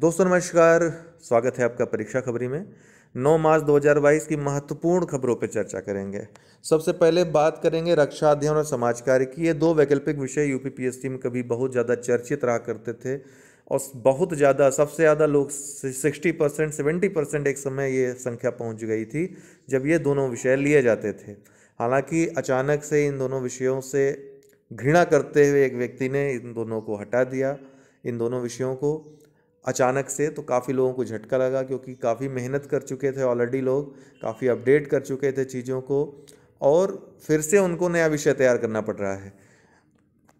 दोस्तों नमस्कार स्वागत है आपका परीक्षा खबरी में 9 मार्च 2022 की महत्वपूर्ण खबरों पर चर्चा करेंगे सबसे पहले बात करेंगे रक्षा अध्ययन और समाज कार्य की ये दो वैकल्पिक विषय यूपीपीएससी में कभी बहुत ज़्यादा चर्चित रहा करते थे और बहुत ज़्यादा सबसे ज़्यादा लोग सिक्सटी परसेंट सेवेंटी परसेंट एक समय ये संख्या पहुंच गई थी जब ये दोनों विषय लिए जाते थे हालांकि अचानक से इन दोनों विषयों से घृणा करते हुए एक व्यक्ति ने इन दोनों को हटा दिया इन दोनों विषयों को अचानक से तो काफ़ी लोगों को झटका लगा क्योंकि काफ़ी मेहनत कर चुके थे ऑलरेडी लोग काफ़ी अपडेट कर चुके थे चीज़ों को और फिर से उनको नया विषय तैयार करना पड़ रहा है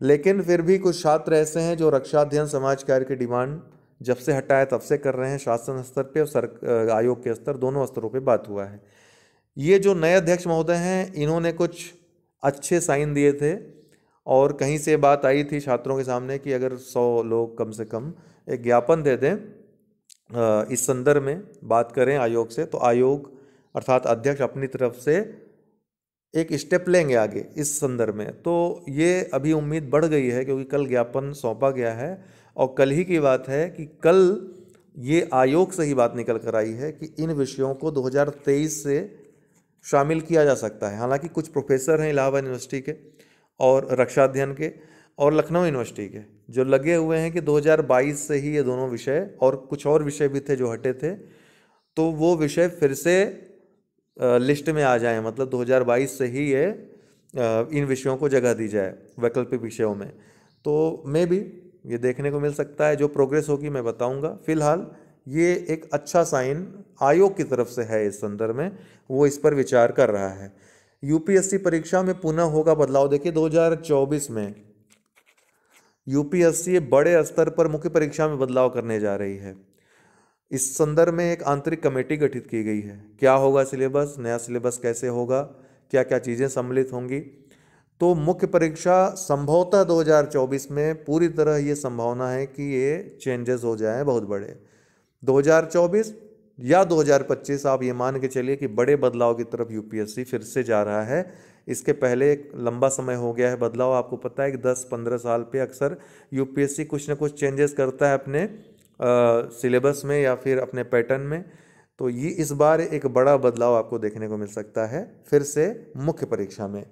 लेकिन फिर भी कुछ छात्र ऐसे हैं जो रक्षा अध्ययन समाज कार्य की डिमांड जब से हटाए तब से कर रहे हैं शासन स्तर पे और सर आयोग के स्तर दोनों स्तरों पे बात हुआ है ये जो नए अध्यक्ष महोदय हैं इन्होंने कुछ अच्छे साइन दिए थे और कहीं से बात आई थी छात्रों के सामने कि अगर सौ लोग कम से कम एक ज्ञापन दे दें इस संदर्भ में बात करें आयोग से तो आयोग अर्थात अध्यक्ष अपनी तरफ से एक स्टेप लेंगे आगे इस संदर्भ में तो ये अभी उम्मीद बढ़ गई है क्योंकि कल ज्ञापन सौंपा गया है और कल ही की बात है कि कल ये आयोग से ही बात निकल कर आई है कि इन विषयों को 2023 से शामिल किया जा सकता है हालांकि कुछ प्रोफेसर हैं इलाहाबाद यूनिवर्सिटी के और रक्षा अध्ययन के और लखनऊ यूनिवर्सिटी के जो लगे हुए हैं कि 2022 से ही ये दोनों विषय और कुछ और विषय भी थे जो हटे थे तो वो विषय फिर से लिस्ट में आ जाए मतलब 2022 से ही ये इन विषयों को जगह दी जाए वैकल्पिक विषयों में तो मे भी ये देखने को मिल सकता है जो प्रोग्रेस होगी मैं बताऊंगा फिलहाल ये एक अच्छा साइन आयोग की तरफ से है इस संदर्भ में वो इस पर विचार कर रहा है यूपीएससी परीक्षा में पुनः होगा बदलाव देखिए 2024 में यूपीएससी बड़े स्तर पर मुख्य परीक्षा में बदलाव करने जा रही है इस संदर्भ में एक आंतरिक कमेटी गठित की गई है क्या होगा सिलेबस नया सिलेबस कैसे होगा क्या क्या चीज़ें सम्मिलित होंगी तो मुख्य परीक्षा संभवतः 2024 में पूरी तरह ये संभावना है कि ये चेंजेस हो जाए बहुत बड़े 2024 या 2025 आप ये मान के चलिए कि बड़े बदलाव की तरफ यूपीएससी फिर से जा रहा है इसके पहले एक लंबा समय हो गया है बदलाव आपको पता है कि 10-15 साल पे अक्सर यूपीएससी कुछ ना कुछ चेंजेस करता है अपने सिलेबस में या फिर अपने पैटर्न में तो ये इस बार एक बड़ा बदलाव आपको देखने को मिल सकता है फिर से मुख्य परीक्षा में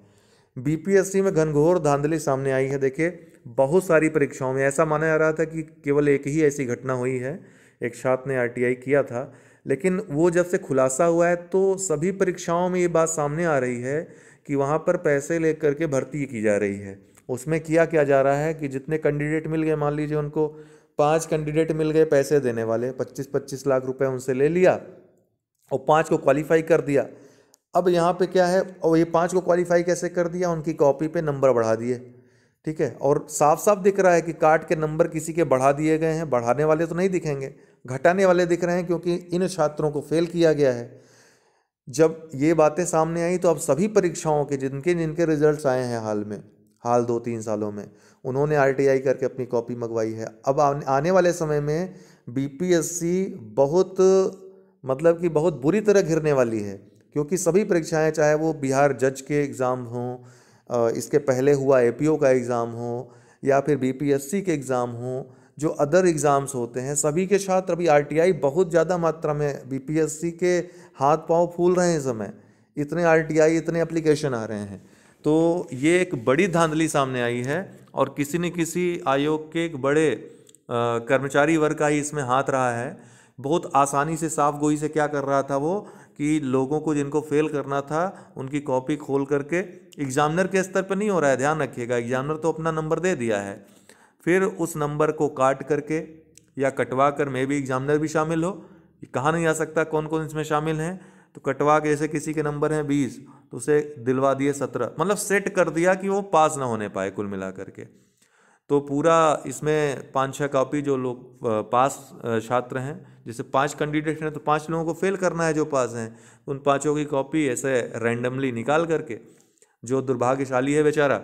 बीपीएससी में घनघोर धांधली सामने आई है देखिए बहुत सारी परीक्षाओं में ऐसा माना जा रहा था कि केवल एक ही ऐसी घटना हुई है एक छात्र ने आरटीआई किया था लेकिन वो जब से खुलासा हुआ है तो सभी परीक्षाओं में ये बात सामने आ रही है कि वहाँ पर पैसे ले करके भर्ती की जा रही है उसमें किया क्या जा रहा है कि जितने कैंडिडेट मिल गए मान लीजिए उनको पाँच कैंडिडेट मिल गए पैसे देने वाले पच्चीस पच्चीस लाख रुपए उनसे ले लिया और पाँच को क्वालिफाई कर दिया अब यहाँ पे क्या है और ये पाँच को क्वालिफाई कैसे कर दिया उनकी कॉपी पे नंबर बढ़ा दिए ठीक है और साफ साफ दिख रहा है कि कार्ड के नंबर किसी के बढ़ा दिए गए हैं बढ़ाने वाले तो नहीं दिखेंगे घटाने वाले दिख रहे हैं क्योंकि इन छात्रों को फेल किया गया है जब ये बातें सामने आई तो अब सभी परीक्षाओं के जिनके जिनके रिजल्ट आए हैं हाल में हाल दो तीन सालों में उन्होंने आर करके अपनी कॉपी मंगवाई है अब आने वाले समय में बी बहुत मतलब कि बहुत बुरी तरह घिरने वाली है क्योंकि सभी परीक्षाएं चाहे वो बिहार जज के एग्ज़ाम हों इसके पहले हुआ ए का एग्ज़ाम हो या फिर बी के एग्ज़ाम हो जो अदर एग्ज़ाम्स होते हैं सभी के छात्र अभी आर बहुत ज़्यादा मात्रा में बी के हाथ पाँव फूल रहे हैं समय इतने आर इतने एप्लीकेशन आ रहे हैं तो ये एक बड़ी धांधली सामने आई है और किसी न किसी आयोग के एक बड़े कर्मचारी वर्ग का ही इसमें हाथ रहा है बहुत आसानी से साफ गोई से क्या कर रहा था वो कि लोगों को जिनको फेल करना था उनकी कॉपी खोल करके एग्जामिनर के स्तर पर नहीं हो रहा है ध्यान रखिएगा एग्जामिनर तो अपना नंबर दे दिया है फिर उस नंबर को काट करके या कटवा कर मे भी एग्जामिनर भी शामिल हो कहा नहीं आ सकता कौन कौन इसमें शामिल हैं तो कटवा के जैसे किसी के नंबर हैं बीस तो उसे दिलवा दिए सत्रह मतलब सेट कर दिया कि वो पास ना होने पाए कुल मिला करके तो पूरा इसमें पाँच छः कॉपी जो लोग पास छात्र हैं जैसे पांच कैंडिडेट हैं तो पांच लोगों को फेल करना है जो पास हैं उन पांचों की कॉपी ऐसे रैंडमली निकाल करके जो दुर्भाग्यशाली है बेचारा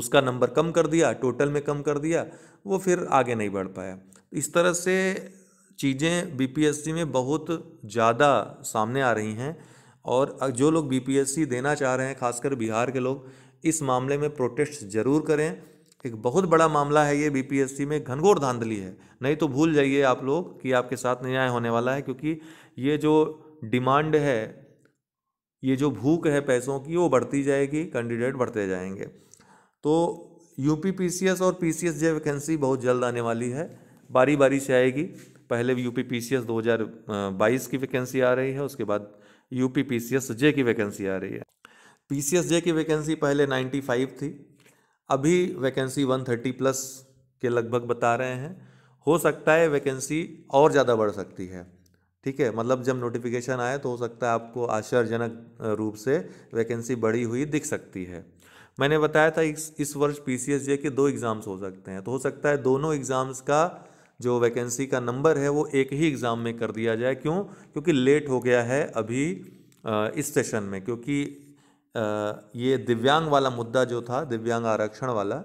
उसका नंबर कम कर दिया टोटल में कम कर दिया वो फिर आगे नहीं बढ़ पाया इस तरह से चीज़ें बीपीएससी में बहुत ज़्यादा सामने आ रही हैं और जो लोग बीपीएससी देना चाह रहे हैं खासकर बिहार के लोग इस मामले में प्रोटेस्ट ज़रूर करें एक बहुत बड़ा मामला है ये बीपीएससी में घनघोर धांधली है नहीं तो भूल जाइए आप लोग कि आपके साथ न्याय होने वाला है क्योंकि ये जो डिमांड है ये जो भूख है पैसों की वो बढ़ती जाएगी कैंडिडेट बढ़ते जाएंगे तो यूपी पीसीएस और पीसीएस सी वैकेंसी बहुत जल्द आने वाली है बारी बारी से आएगी पहले यूपी पीसीएस 2022 की वैकेंसी आ रही है उसके बाद यूपी पीसीएस जे की वैकेंसी आ रही है पीसीएस जे की वैकेंसी पहले 95 थी अभी वैकेंसी 130 प्लस के लगभग बता रहे हैं हो सकता है वैकेंसी और ज़्यादा बढ़ सकती है ठीक है मतलब जब नोटिफिकेशन आए तो हो सकता है आपको आश्चर्यजनक रूप से वैकेंसी बढ़ी हुई दिख सकती है मैंने बताया था इस इस वर्ष पी के दो एग्ज़ाम्स हो सकते हैं तो हो सकता है दोनों एग्ज़ाम्स का जो वैकेंसी का नंबर है वो एक ही एग्ज़ाम में कर दिया जाए क्यों क्योंकि लेट हो गया है अभी इस सेशन में क्योंकि ये दिव्यांग वाला मुद्दा जो था दिव्यांग आरक्षण वाला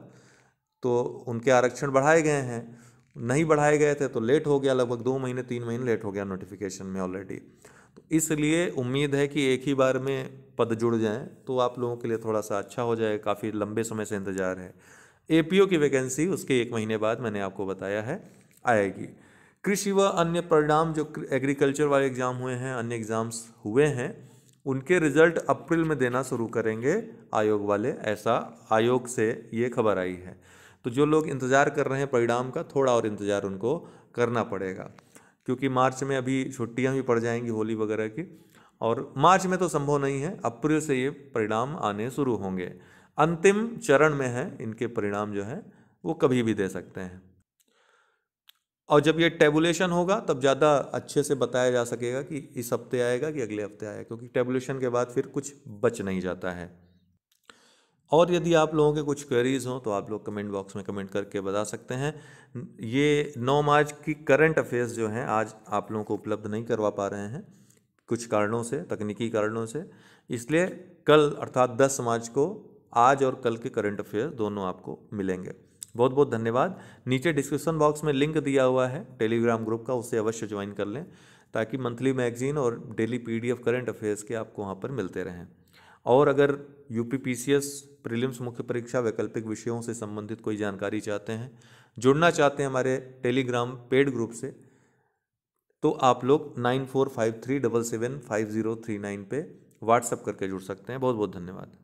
तो उनके आरक्षण बढ़ाए गए हैं नहीं बढ़ाए गए थे तो लेट हो गया लगभग दो महीने तीन महीने लेट हो गया नोटिफिकेशन में ऑलरेडी तो इसलिए उम्मीद है कि एक ही बार में पद जुड़ जाएं तो आप लोगों के लिए थोड़ा सा अच्छा हो जाए काफ़ी लंबे समय से इंतज़ार है ए की वैकेंसी उसके एक महीने बाद मैंने आपको बताया है आएगी कृषि व अन्य परिणाम जो एग्रीकल्चर वाले एग्ज़ाम हुए हैं अन्य एग्ज़ाम्स हुए हैं उनके रिजल्ट अप्रैल में देना शुरू करेंगे आयोग वाले ऐसा आयोग से ये खबर आई है तो जो लोग इंतज़ार कर रहे हैं परिणाम का थोड़ा और इंतज़ार उनको करना पड़ेगा क्योंकि मार्च में अभी छुट्टियां भी पड़ जाएंगी होली वगैरह की और मार्च में तो संभव नहीं है अप्रैल से ये परिणाम आने शुरू होंगे अंतिम चरण में है इनके परिणाम जो है वो कभी भी दे सकते हैं और जब ये टेबुलेशन होगा तब ज़्यादा अच्छे से बताया जा सकेगा कि इस हफ्ते आएगा कि अगले हफ्ते आएगा क्योंकि टेबुलेशन के बाद फिर कुछ बच नहीं जाता है और यदि आप लोगों के कुछ क्वेरीज हों तो आप लोग कमेंट बॉक्स में कमेंट करके बता सकते हैं ये 9 मार्च की करंट अफेयर्स जो हैं आज आप लोगों को उपलब्ध नहीं करवा पा रहे हैं कुछ कारणों से तकनीकी कारणों से इसलिए कल अर्थात 10 मार्च को आज और कल के करंट अफेयर दोनों आपको मिलेंगे बहुत बहुत धन्यवाद नीचे डिस्क्रिप्शन बॉक्स में लिंक दिया हुआ है टेलीग्राम ग्रुप का उससे अवश्य ज्वाइन कर लें ताकि मंथली मैगजीन और डेली पीडीएफ करंट अफेयर्स के आपको वहाँ पर मिलते रहें और अगर U P P C S prelims मुख्य परीक्षा वैकल्पिक विषयों से संबंधित कोई जानकारी चाहते हैं जुड़ना चाहते हैं हमारे टेलीग्राम पेड ग्रुप से तो आप लोग nine four five three double seven five zero three nine पर व्हाट्सअप करके जुड़ सकते हैं बहुत बहुत धन्यवाद